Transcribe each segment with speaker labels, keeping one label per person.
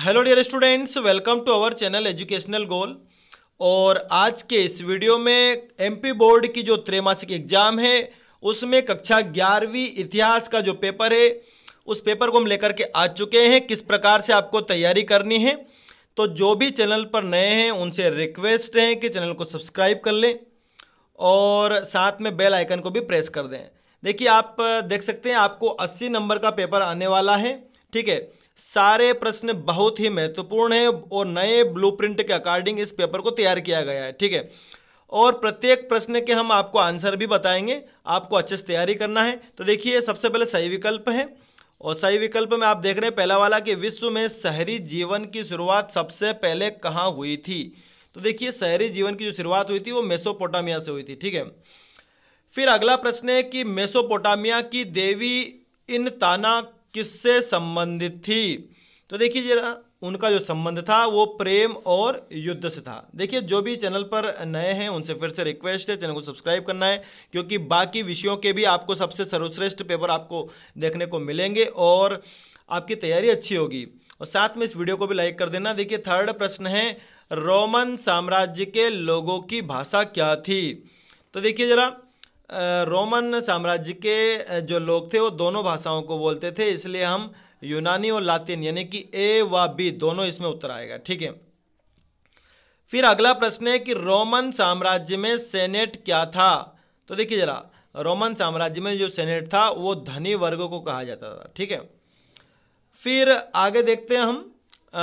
Speaker 1: hello dear students welcome to our channel educational goal और आज के इस वीडियो में एमपी बोर्ड की जो त्रैमासिक एग्जाम है उसमें कक्षा ग्यारहवीं इतिहास का जो पेपर है उस पेपर को हम लेकर के आ चुके हैं किस प्रकार से आपको तैयारी करनी है तो जो भी चैनल पर नए हैं उनसे रिक्वेस्ट हैं कि चैनल को सब्सक्राइब कर लें और साथ में बेल आइकन को भी प्रेस कर दें देखिए आप देख सकते हैं आपको अस्सी नंबर का पेपर आने वाला है ठीक है सारे प्रश्न बहुत ही महत्वपूर्ण है और नए ब्लूप्रिंट के अकॉर्डिंग इस पेपर को तैयार किया गया है ठीक है और प्रत्येक प्रश्न के हम आपको आंसर भी बताएंगे आपको अच्छे से तैयारी करना है तो देखिए सबसे पहले सही विकल्प है और सही विकल्प में आप देख रहे हैं पहला वाला कि विश्व में शहरी जीवन की शुरुआत सबसे पहले कहाँ हुई थी तो देखिए शहरी जीवन की जो शुरुआत हुई थी वो मेसोपोटामिया से हुई थी ठीक है फिर अगला प्रश्न है कि मेसोपोटामिया की देवी इन ताना किससे संबंधित थी तो देखिए जरा उनका जो संबंध था वो प्रेम और युद्ध से था देखिए जो भी चैनल पर नए हैं उनसे फिर से रिक्वेस्ट है चैनल को सब्सक्राइब करना है क्योंकि बाकी विषयों के भी आपको सबसे सर्वश्रेष्ठ पेपर आपको देखने को मिलेंगे और आपकी तैयारी अच्छी होगी और साथ में इस वीडियो को भी लाइक कर देना देखिए थर्ड प्रश्न है रोमन साम्राज्य के लोगों की भाषा क्या थी तो देखिए ज़रा रोमन साम्राज्य के जो लोग थे वो दोनों भाषाओं को बोलते थे इसलिए हम यूनानी और लातिन यानी कि ए व बी दोनों इसमें उत्तर आएगा ठीक है फिर अगला प्रश्न है कि रोमन साम्राज्य में सेनेट क्या था तो देखिए जरा रोमन साम्राज्य में जो सेनेट था वो धनी वर्ग को कहा जाता था ठीक है फिर आगे देखते हैं हम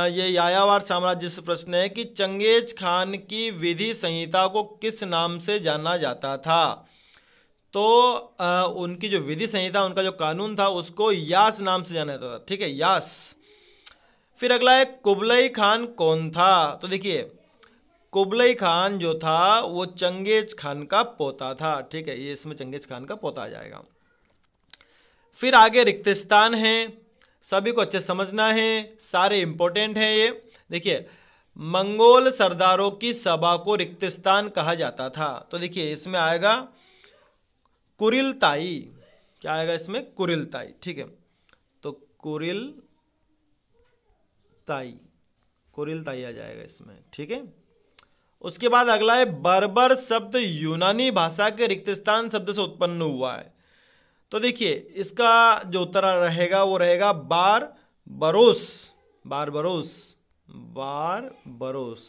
Speaker 1: ये यायावार साम्राज्य से प्रश्न है कि चंगेज खान की विधि संहिता को किस नाम से जाना जाता था तो आ, उनकी जो विधि संहिता उनका जो कानून था उसको यास नाम से जाना जाता था ठीक है यास फिर अगला है कुबलई खान कौन था तो देखिए कुबलई खान जो था वो चंगेज खान का पोता था ठीक है ये इसमें चंगेज खान का पोता आ जाएगा फिर आगे रिक्तिस्तान है सभी को अच्छे समझना है सारे इम्पोर्टेंट हैं ये देखिए मंगोल सरदारों की सभा को रिक्तिस्तान कहा जाता था तो देखिए इसमें आएगा कुरिलताई क्या आएगा इसमें कुरिलताई ठीक है तो कुरिलताई कुरिलताई आ जाएगा इसमें ठीक है उसके बाद अगला है बर्बर शब्द यूनानी भाषा के रिक्त स्थान शब्द से उत्पन्न हुआ है तो देखिए इसका जो उत्तर रहेगा वो रहेगा बार बरोस बार बरोस बार बरोस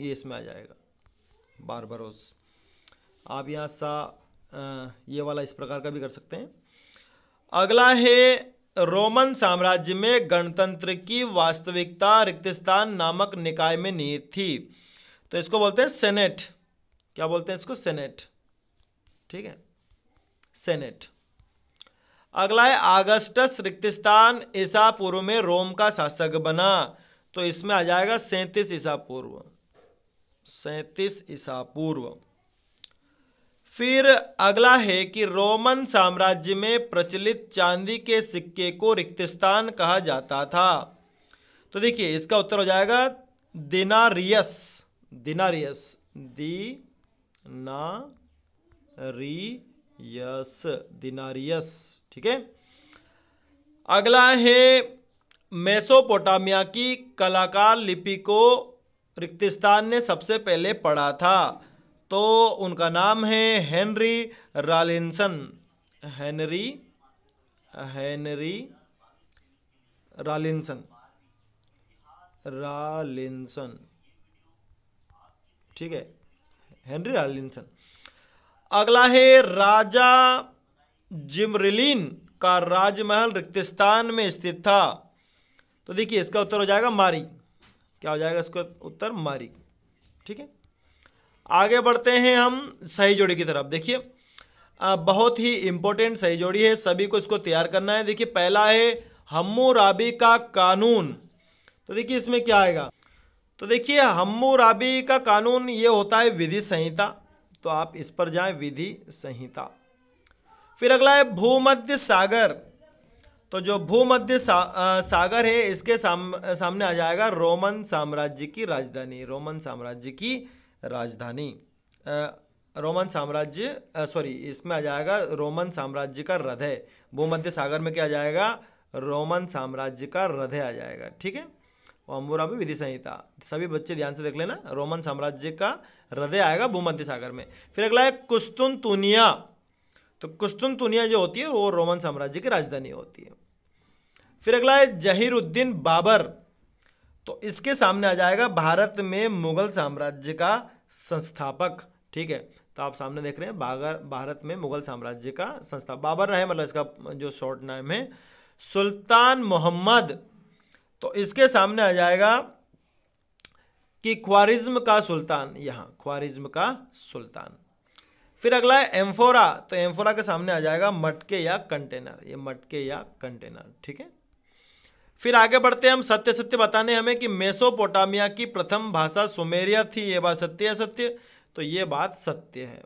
Speaker 1: ये इसमें आ जाएगा बार बरोस आप यहाँ सा ये वाला इस प्रकार का भी कर सकते हैं अगला है रोमन साम्राज्य में गणतंत्र की वास्तविकता रिक्तिस्तान नामक निकाय में निहित थी तो इसको बोलते हैं सेनेट क्या बोलते हैं इसको सेनेट ठीक है सेनेट अगला है आगस्टस रिक्तिस्तान ईसा पूर्व में रोम का शासक बना तो इसमें आ जाएगा सैंतीस ईसा पूर्व सैंतीस ईसा पूर्व फिर अगला है कि रोमन साम्राज्य में प्रचलित चांदी के सिक्के को रिक्तिस्तान कहा जाता था तो देखिए इसका उत्तर हो जाएगा दिनारियस दिनारियस दी ना यस दिनारियस ठीक है अगला है मेसोपोटामिया की कलाकार लिपि को रिक्तिस्तान ने सबसे पहले पढ़ा था तो उनका नाम है Henry Rawlinson Henry Henry Rawlinson Rawlinson ठीक है हेनरी रॉलिन्सन अगला है राजा जिमरिलीन का राजमहल रिक्तिस्तान में स्थित था तो देखिए इसका उत्तर हो जाएगा मारी क्या हो जाएगा इसका उत्तर मारी ठीक है आगे बढ़ते हैं हम सही जोड़ी की तरफ देखिए बहुत ही इंपॉर्टेंट सही जोड़ी है सभी को इसको तैयार करना है देखिए पहला है हमूराबी का कानून तो देखिए इसमें क्या आएगा तो देखिए हमूराबी का कानून ये होता है विधि संहिता तो आप इस पर जाएं विधि संहिता फिर अगला है भूमध्य सागर तो जो भूमध्य सा, सागर है इसके साम, सामने आ जाएगा रोमन साम्राज्य की राजधानी रोमन साम्राज्य की राजधानी रोमन साम्राज्य सॉरी इसमें आ जाएगा रोमन साम्राज्य का हृदय भूमध्य सागर में क्या आ जाएगा रोमन साम्राज्य का हृदय आ जाएगा ठीक है अम्बुरा भी विधि संहिता सभी बच्चे ध्यान से देख लेना रोमन साम्राज्य का हृदय आएगा भूमध्य सागर में फिर अगला है कुस्तुन तुनिया तो कुस्तुन तुनिया जो होती है वो रोमन साम्राज्य की राजधानी होती है फिर अगला है जहीरुद्दीन बाबर तो इसके सामने आ जाएगा भारत में मुगल साम्राज्य का संस्थापक ठीक है तो आप सामने देख रहे हैं बागर भारत में मुगल साम्राज्य का संस्थापक बाबर रहे मतलब इसका जो शॉर्ट नाम है सुल्तान मोहम्मद तो इसके सामने आ जाएगा कि ख्वारिज्म का सुल्तान यहाँ ख्वारिज्म का सुल्तान फिर अगला है एम्फोरा तो एम्फोरा के सामने आ जाएगा मटके या कंटेनर ये मटके या कंटेनर ठीक है फिर आगे बढ़ते हम सत्य सत्य बताने हमें कि मेसोपोटामिया की प्रथम भाषा सुमेरिया थी ये बात सत्य है सत्य तो ये बात सत्य है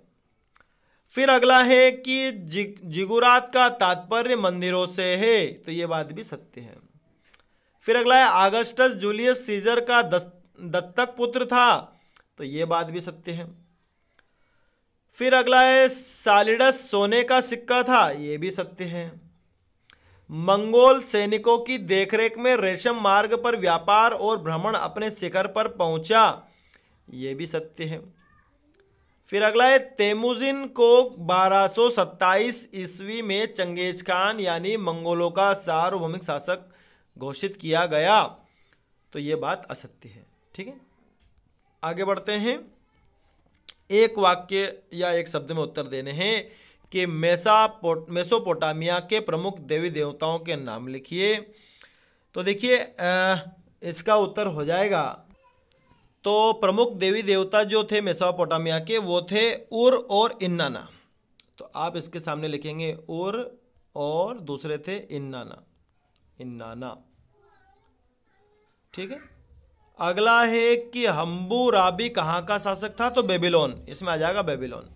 Speaker 1: फिर अगला है कि जिगुरात का तात्पर्य मंदिरों से है तो ये बात भी सत्य है फिर अगला है आगस्टस जूलियस सीजर का दत्तक पुत्र था तो ये बात भी सत्य है फिर अगला है सालिडस सोने का सिक्का था ये भी सत्य है मंगोल सैनिकों की देखरेख में रेशम मार्ग पर व्यापार और भ्रमण अपने शिखर पर पहुंचा ये भी सत्य है फिर अगला है तेमुजिन को 1227 ईस्वी में चंगेज खान यानी मंगोलों का सार्वभौमिक शासक घोषित किया गया तो ये बात असत्य है ठीक है आगे बढ़ते हैं एक वाक्य या एक शब्द में उत्तर देने हैं के मेसापोट मेसोपोटामिया के प्रमुख देवी देवताओं के नाम लिखिए तो देखिए इसका उत्तर हो जाएगा तो प्रमुख देवी देवता जो थे मेसोपोटामिया के वो थे उर और इन्नाना तो आप इसके सामने लिखेंगे उर और दूसरे थे इन्नाना इन्नाना ठीक है अगला है कि हम्बू राबी कहाँ का शासक था तो बेबीलोन इसमें आ जाएगा बेबीलोन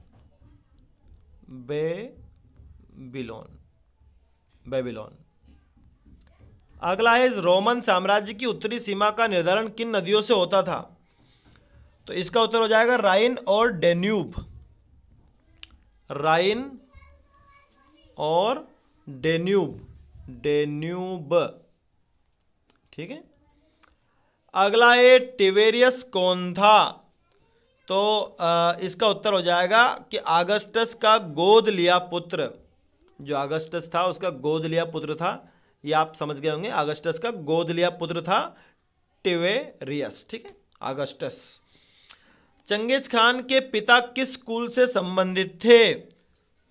Speaker 1: बेबिलोन बेबिलोन अगला है रोमन साम्राज्य की उत्तरी सीमा का निर्धारण किन नदियों से होता था तो इसका उत्तर हो जाएगा राइन और डेन्यूब राइन और डेन्यूब डेन्यूब ठीक है अगला है टिवेरियस कौन था तो इसका उत्तर हो जाएगा कि आगस्टस का गोद लिया पुत्र जो आगस्टस था उसका गोद लिया पुत्र था ये आप समझ गए होंगे आगस्टस का गोद लिया पुत्र था टिवेरियस ठीक है आगस्टस चंगेज खान के पिता किस स्कूल से संबंधित थे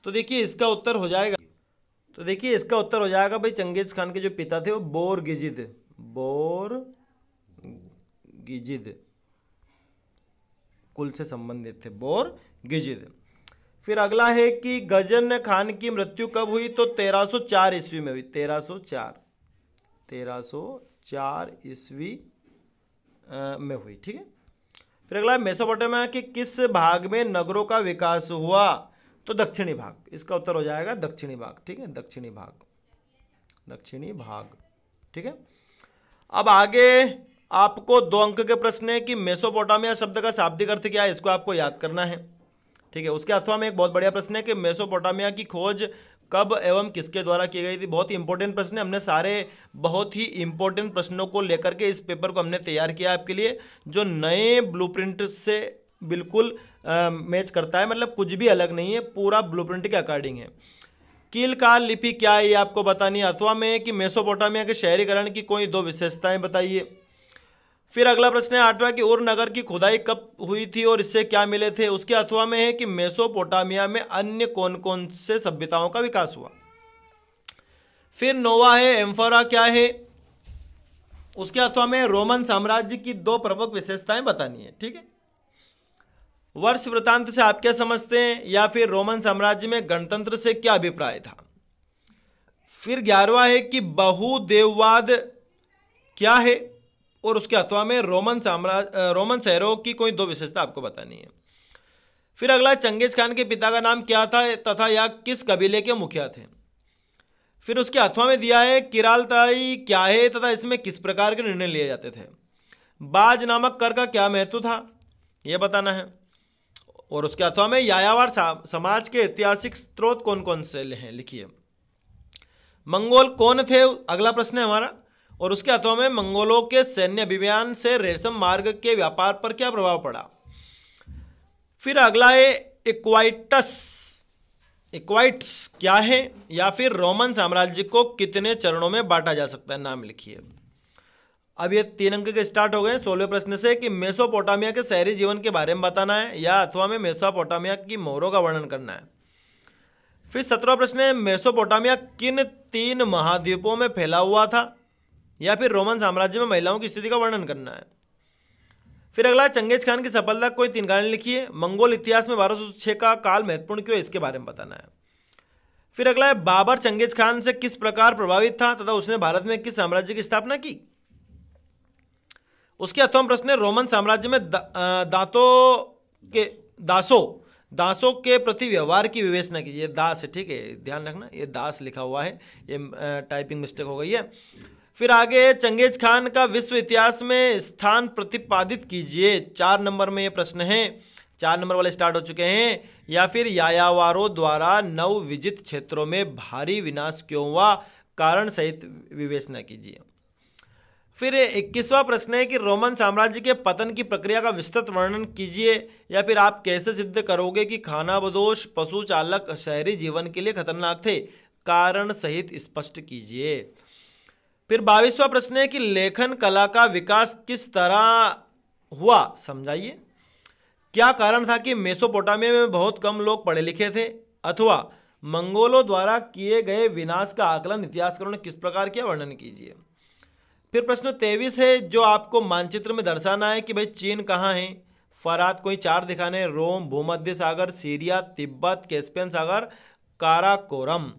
Speaker 1: तो देखिए इसका उत्तर हो जाएगा तो देखिए इसका उत्तर हो जाएगा भाई चंगेज खान के जो पिता थे वो बोर गिजिद बोर गिजिद कुल से संबंधित थे बोर गिजिद फिर अगला है कि गजन खान की मृत्यु कब हुई तो 1304 ईस्वी में हुई 1304 1304 ईस्वी में हुई ठीक है फिर अगला मेसोपोटामिया के किस भाग में नगरों का विकास हुआ तो दक्षिणी भाग इसका उत्तर हो जाएगा दक्षिणी भाग ठीक है दक्षिणी भाग दक्षिणी भाग ठीक है अब आगे आपको दो अंक के प्रश्न है कि मेसोपोटामिया शब्द का शाब्दिक अर्थ क्या है इसको आपको याद करना है ठीक है उसके अथवा में एक बहुत बढ़िया प्रश्न है कि मेसोपोटामिया की खोज कब एवं किसके द्वारा की गई थी बहुत ही इंपॉर्टेंट प्रश्न है हमने सारे बहुत ही इंपॉर्टेंट प्रश्नों को लेकर के इस पेपर को हमने तैयार किया आपके लिए जो नए ब्लू से बिल्कुल मैच करता है मतलब कुछ भी अलग नहीं है पूरा ब्लू के अकॉर्डिंग है कील काल लिपि क्या है ये आपको बतानी है अथवा में कि मेसोपोटामिया के शहरीकरण की कोई दो विशेषताएं बताइए फिर अगला प्रश्न है आठवा की और नगर की खुदाई कब हुई थी और इससे क्या मिले थे उसके अथवा में है कि मेसोपोटामिया में अन्य कौन कौन से सभ्यताओं का विकास हुआ फिर नोवा है एम्फोरा क्या है उसके अथवा में रोमन साम्राज्य की दो प्रमुख विशेषताएं बतानी है ठीक है वर्ष वृतांत से आप क्या समझते हैं या फिर रोमन साम्राज्य में गणतंत्र से क्या अभिप्राय था फिर ग्यारहवा है कि बहुदेववाद क्या है और उसके अथवा में रोमन साम्राज्य रोमन शहरों की कोई दो विशेषता आपको बतानी है फिर अगला चंगेज खान के पिता का नाम क्या था तथा या किस कबीले के मुखिया थे फिर उसके अथवा में दिया है किरालताई क्या है तथा इसमें किस प्रकार के निर्णय लिए जाते थे बाज नामक कर का क्या महत्व था यह बताना है और उसके अथवा में यायावर समाज के ऐतिहासिक स्रोत कौन कौन से हैं लिखिए मंगोल कौन थे अगला प्रश्न है हमारा और उसके अथवा में मंगोलों के सैन्य अभियान से रेशम मार्ग के व्यापार पर क्या प्रभाव पड़ा फिर अगला है इक्वाइटस इक्वाइट्स क्या है या फिर रोमन साम्राज्य को कितने चरणों में बांटा जा सकता है नाम लिखिए अब ये तीन अंक के स्टार्ट हो गए सोलह प्रश्न से कि मेसोपोटामिया के शहरी जीवन के बारे में बताना है या अथवा में मेसोपोटामिया की मोरों का वर्णन करना है फिर सत्रह प्रश्न है मेसोपोटामिया किन तीन महाद्वीपों में फैला हुआ था या फिर रोमन साम्राज्य में महिलाओं की स्थिति का वर्णन करना है फिर अगला चंगेज खान की सफलता कोई तीन कारण लिखिए मंगोल इतिहास में बारह का काल महत्वपूर्ण क्यों इसके बारे में बताना है फिर अगला है बाबर चंगेज खान से किस प्रकार प्रभावित था तथा उसने भारत में किस साम्राज्य की स्थापना की उसके अथवा प्रश्न है रोमन साम्राज्य में दांतों के दासों दासों के प्रति व्यवहार की विवेचना कीजिए दास है ठीक है ध्यान रखना ये दास लिखा हुआ है ये टाइपिंग मिस्टेक हो गई है फिर आगे चंगेज खान का विश्व इतिहास में स्थान प्रतिपादित कीजिए चार नंबर में ये प्रश्न है चार नंबर वाले स्टार्ट हो चुके हैं या फिर यायावारों द्वारा नव विजित क्षेत्रों में भारी विनाश क्यों हुआ कारण सहित विवेचना कीजिए फिर इक्कीसवा प्रश्न है कि रोमन साम्राज्य के पतन की प्रक्रिया का विस्तृत वर्णन कीजिए या फिर आप कैसे सिद्ध करोगे कि खाना बदोश पशु चालक शहरी जीवन के लिए खतरनाक थे कारण सहित स्पष्ट कीजिए फिर बाईसवा प्रश्न है कि लेखन कला का विकास किस तरह हुआ समझाइए क्या कारण था कि मेसोपोटामिया में बहुत कम लोग पढ़े लिखे थे अथवा मंगोलों द्वारा किए गए विनाश का आकलन इतिहासकारों ने किस प्रकार किया वर्णन कीजिए फिर प्रश्न तेईस है जो आपको मानचित्र में दर्शाना है कि भाई चीन कहाँ है फरात कोई चार दिखाने रोम भूमध्य सागर सीरिया तिब्बत कैस्पियन सागर काराकोरम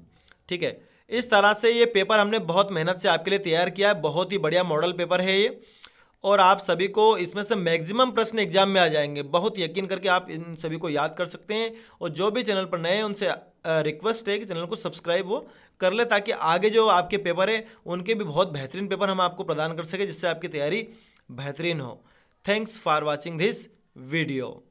Speaker 1: ठीक है इस तरह से ये पेपर हमने बहुत मेहनत से आपके लिए तैयार किया है बहुत ही बढ़िया मॉडल पेपर है ये और आप सभी को इसमें से मैक्सिमम प्रश्न एग्जाम में आ जाएंगे बहुत यकीन करके आप इन सभी को याद कर सकते हैं और जो भी चैनल पर नए हैं उनसे रिक्वेस्ट है कि चैनल को सब्सक्राइब वो कर ले ताकि आगे जो आपके पेपर हैं उनके भी बहुत बेहतरीन पेपर हम आपको प्रदान कर सकें जिससे आपकी तैयारी बेहतरीन हो thanks for watching this video